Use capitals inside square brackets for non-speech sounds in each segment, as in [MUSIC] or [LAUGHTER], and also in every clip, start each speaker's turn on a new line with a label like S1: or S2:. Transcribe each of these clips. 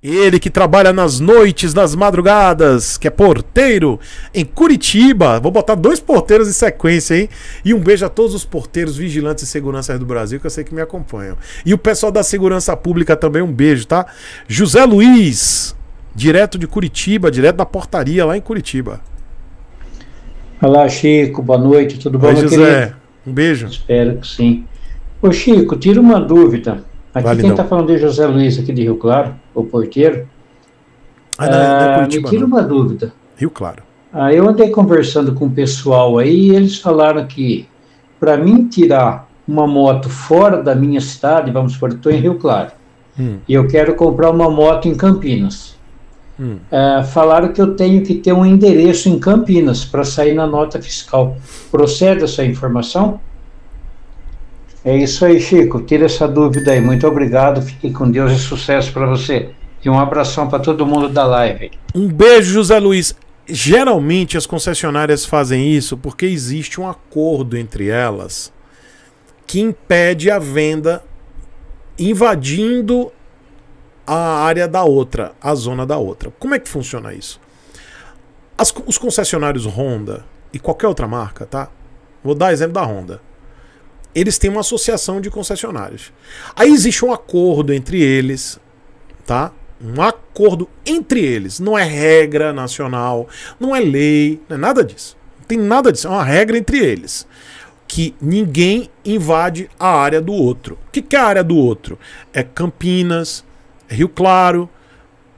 S1: Ele que trabalha nas noites, nas madrugadas, que é porteiro em Curitiba. Vou botar dois porteiros em sequência, hein? E um beijo a todos os porteiros, vigilantes e seguranças do Brasil, que eu sei que me acompanham. E o pessoal da segurança pública também, um beijo, tá? José Luiz, direto de Curitiba, direto da portaria lá em Curitiba. Olá, Chico, boa noite, tudo bom? Oi, José, querido? um beijo. Espero que sim. Ô, Chico, tira uma dúvida. Aqui vale quem está falando de é José Luiz, aqui de Rio Claro, o porteiro. Ah, não, é ah, Curitiba, me tira não. uma dúvida. Rio Claro. Ah, eu andei conversando com o pessoal aí e eles falaram que para mim tirar uma moto fora da minha cidade, vamos supor, estou em Rio Claro, hum. e eu quero comprar uma moto em Campinas. Hum. Ah, falaram que eu tenho que ter um endereço em Campinas para sair na nota fiscal. Procede essa informação? É isso aí, Chico. Tira essa dúvida aí. Muito obrigado. Fique com Deus e sucesso para você. E um abração para todo mundo da live. Um beijo, José Luiz. Geralmente as concessionárias fazem isso porque existe um acordo entre elas que impede a venda invadindo a área da outra, a zona da outra. Como é que funciona isso? As, os concessionários Honda e qualquer outra marca, tá? Vou dar exemplo da Honda eles têm uma associação de concessionários. Aí existe um acordo entre eles, tá? Um acordo entre eles. Não é regra nacional, não é lei, não é nada disso. Não tem nada disso. É uma regra entre eles. Que ninguém invade a área do outro. O que, que é a área do outro? É Campinas, é Rio Claro,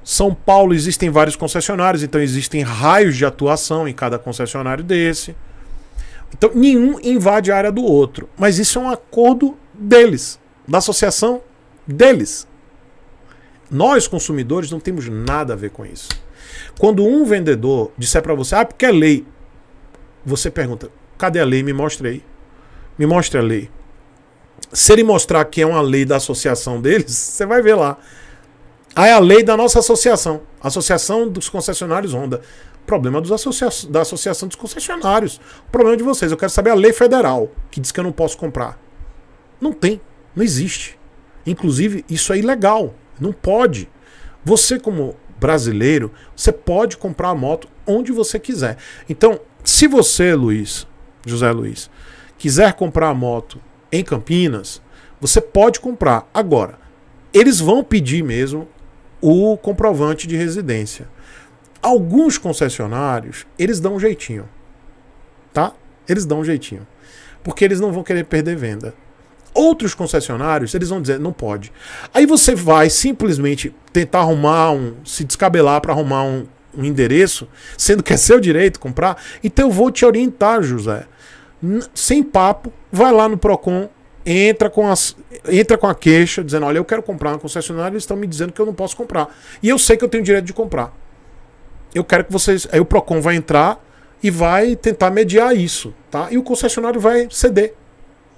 S1: São Paulo. Existem vários concessionários, então existem raios de atuação em cada concessionário desse. Então, nenhum invade a área do outro. Mas isso é um acordo deles, da associação deles. Nós, consumidores, não temos nada a ver com isso. Quando um vendedor disser para você, ah, porque é lei, você pergunta, cadê a lei? Me mostre aí. Me mostre a lei. Se ele mostrar que é uma lei da associação deles, [LAUGHS] você vai ver lá. Ah, é a lei da nossa associação. Associação dos concessionários Honda. Problema dos associa da Associação dos Concessionários. Problema de vocês. Eu quero saber a lei federal que diz que eu não posso comprar. Não tem. Não existe. Inclusive, isso é ilegal. Não pode. Você, como brasileiro, você pode comprar a moto onde você quiser. Então, se você, Luiz, José Luiz, quiser comprar a moto em Campinas, você pode comprar. Agora, eles vão pedir mesmo o comprovante de residência. Alguns concessionários, eles dão um jeitinho. Tá? Eles dão um jeitinho. Porque eles não vão querer perder venda. Outros concessionários, eles vão dizer, não pode. Aí você vai simplesmente tentar arrumar um. se descabelar para arrumar um, um endereço, sendo que é seu direito comprar. Então eu vou te orientar, José. Sem papo, vai lá no Procon, entra com, as, entra com a queixa, dizendo: Olha, eu quero comprar na concessionária, eles estão me dizendo que eu não posso comprar. E eu sei que eu tenho direito de comprar eu quero que vocês. Aí o PROCON vai entrar e vai tentar mediar isso, tá? E o concessionário vai ceder.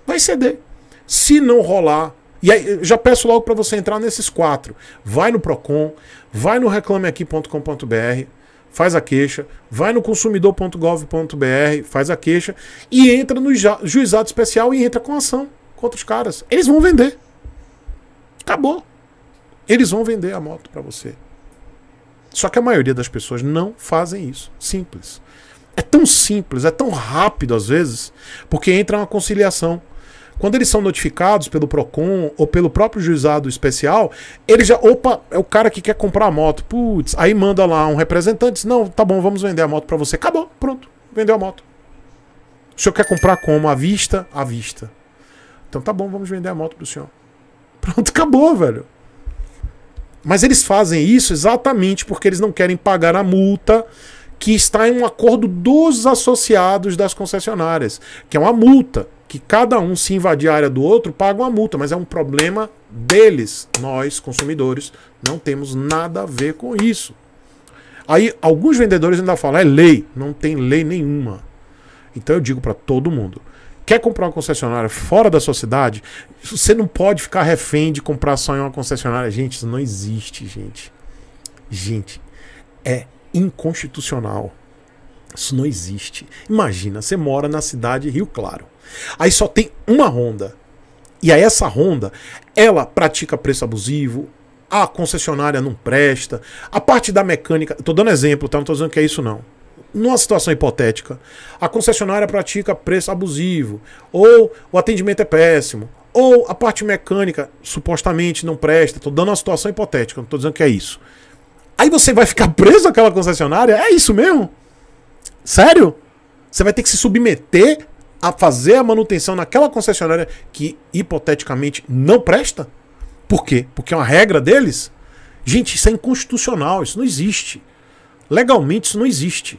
S1: Vai ceder. Se não rolar. E aí, já peço logo para você entrar nesses quatro. Vai no PROCON, vai no reclameaqui.com.br, faz a queixa, vai no consumidor.gov.br, faz a queixa e entra no juizado especial e entra com ação contra os caras. Eles vão vender. Acabou. Eles vão vender a moto para você. Só que a maioria das pessoas não fazem isso. Simples. É tão simples, é tão rápido às vezes, porque entra uma conciliação. Quando eles são notificados pelo Procon ou pelo próprio juizado especial, eles já, opa, é o cara que quer comprar a moto. Putz, aí manda lá um representante, diz, não, tá bom, vamos vender a moto para você. Acabou, pronto, vendeu a moto. O senhor quer comprar como? À vista? À vista. Então tá bom, vamos vender a moto pro senhor. Pronto, acabou, velho. Mas eles fazem isso exatamente porque eles não querem pagar a multa que está em um acordo dos associados das concessionárias, que é uma multa, que cada um se invadir a área do outro paga uma multa, mas é um problema deles. Nós, consumidores, não temos nada a ver com isso. Aí alguns vendedores ainda falam, é lei, não tem lei nenhuma. Então eu digo para todo mundo, Quer comprar uma concessionária fora da sua cidade? Você não pode ficar refém de comprar só em uma concessionária. Gente, isso não existe, gente. Gente, é inconstitucional. Isso não existe. Imagina, você mora na cidade Rio Claro. Aí só tem uma Honda. E aí essa Honda, ela pratica preço abusivo, a concessionária não presta, a parte da mecânica, tô dando exemplo, tá? Não tô dizendo que é isso não numa situação hipotética, a concessionária pratica preço abusivo, ou o atendimento é péssimo, ou a parte mecânica supostamente não presta, estou dando uma situação hipotética, não estou dizendo que é isso. Aí você vai ficar [LAUGHS] preso naquela concessionária? É isso mesmo? Sério? Você vai ter que se submeter a fazer a manutenção naquela concessionária que hipoteticamente não presta? Por quê? Porque é uma regra deles? Gente, isso é inconstitucional, isso não existe. Legalmente, isso não existe.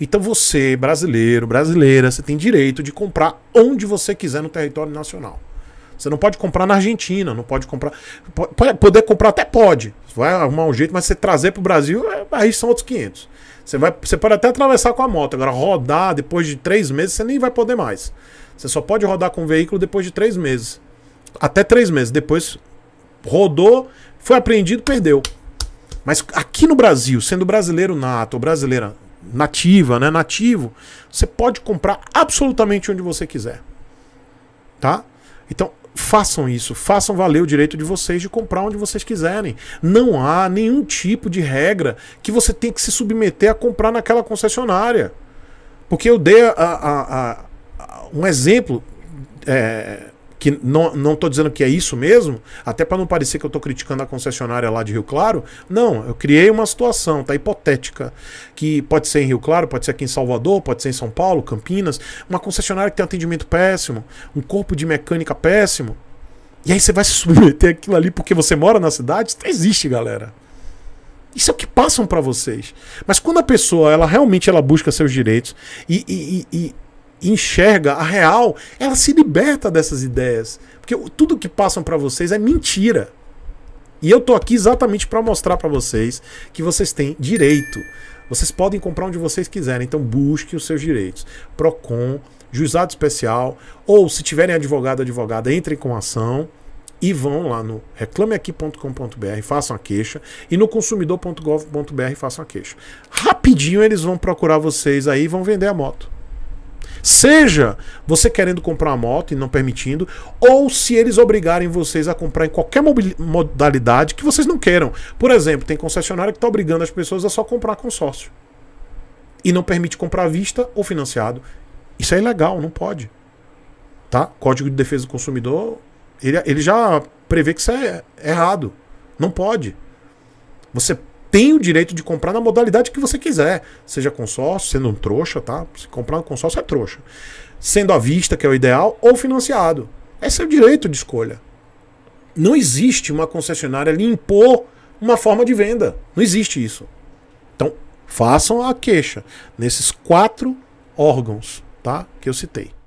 S1: Então você, brasileiro, brasileira, você tem direito de comprar onde você quiser no território nacional. Você não pode comprar na Argentina, não pode comprar. Pode, poder comprar até pode. Vai arrumar um jeito, mas você trazer para o Brasil, é, aí são outros 500. Você, vai, você pode até atravessar com a moto. Agora, rodar depois de três meses, você nem vai poder mais. Você só pode rodar com o veículo depois de três meses. Até três meses. Depois rodou, foi apreendido, perdeu. Mas aqui no Brasil, sendo brasileiro nato, brasileira nativa, né, nativo, você pode comprar absolutamente onde você quiser. Tá? Então, façam isso, façam valer o direito de vocês de comprar onde vocês quiserem. Não há nenhum tipo de regra que você tem que se submeter a comprar naquela concessionária. Porque eu dei a, a, a, um exemplo é, que não, não tô dizendo que é isso mesmo, até para não parecer que eu estou criticando a concessionária lá de Rio Claro. Não, eu criei uma situação, tá hipotética, que pode ser em Rio Claro, pode ser aqui em Salvador, pode ser em São Paulo, Campinas, uma concessionária que tem atendimento péssimo, um corpo de mecânica péssimo. E aí você vai [LAUGHS] se submeter aquilo ali porque você mora na cidade? Isso existe, galera. Isso é o que passam para vocês. Mas quando a pessoa ela realmente ela busca seus direitos e, e, e enxerga a real, ela se liberta dessas ideias. Porque tudo que passam para vocês é mentira. E eu tô aqui exatamente para mostrar para vocês que vocês têm direito. Vocês podem comprar onde vocês quiserem, então busque os seus direitos. Procon, juizado especial, ou se tiverem advogado, advogada, entrem com ação e vão lá no reclameaqui.com.br, façam a queixa, e no consumidor.gov.br façam a queixa. Rapidinho eles vão procurar vocês aí e vão vender a moto. Seja você querendo comprar uma moto e não permitindo, ou se eles obrigarem vocês a comprar em qualquer modalidade que vocês não queiram. Por exemplo, tem concessionária que está obrigando as pessoas a só comprar consórcio e não permite comprar à vista ou financiado. Isso é ilegal, não pode. Tá? Código de Defesa do Consumidor, ele, ele já prevê que isso é errado. Não pode. Você tem o direito de comprar na modalidade que você quiser. Seja consórcio, sendo um trouxa, tá? Se comprar um consórcio é trouxa. Sendo à vista, que é o ideal, ou financiado. Esse é o direito de escolha. Não existe uma concessionária lhe impor uma forma de venda. Não existe isso. Então, façam a queixa nesses quatro órgãos, tá? Que eu citei.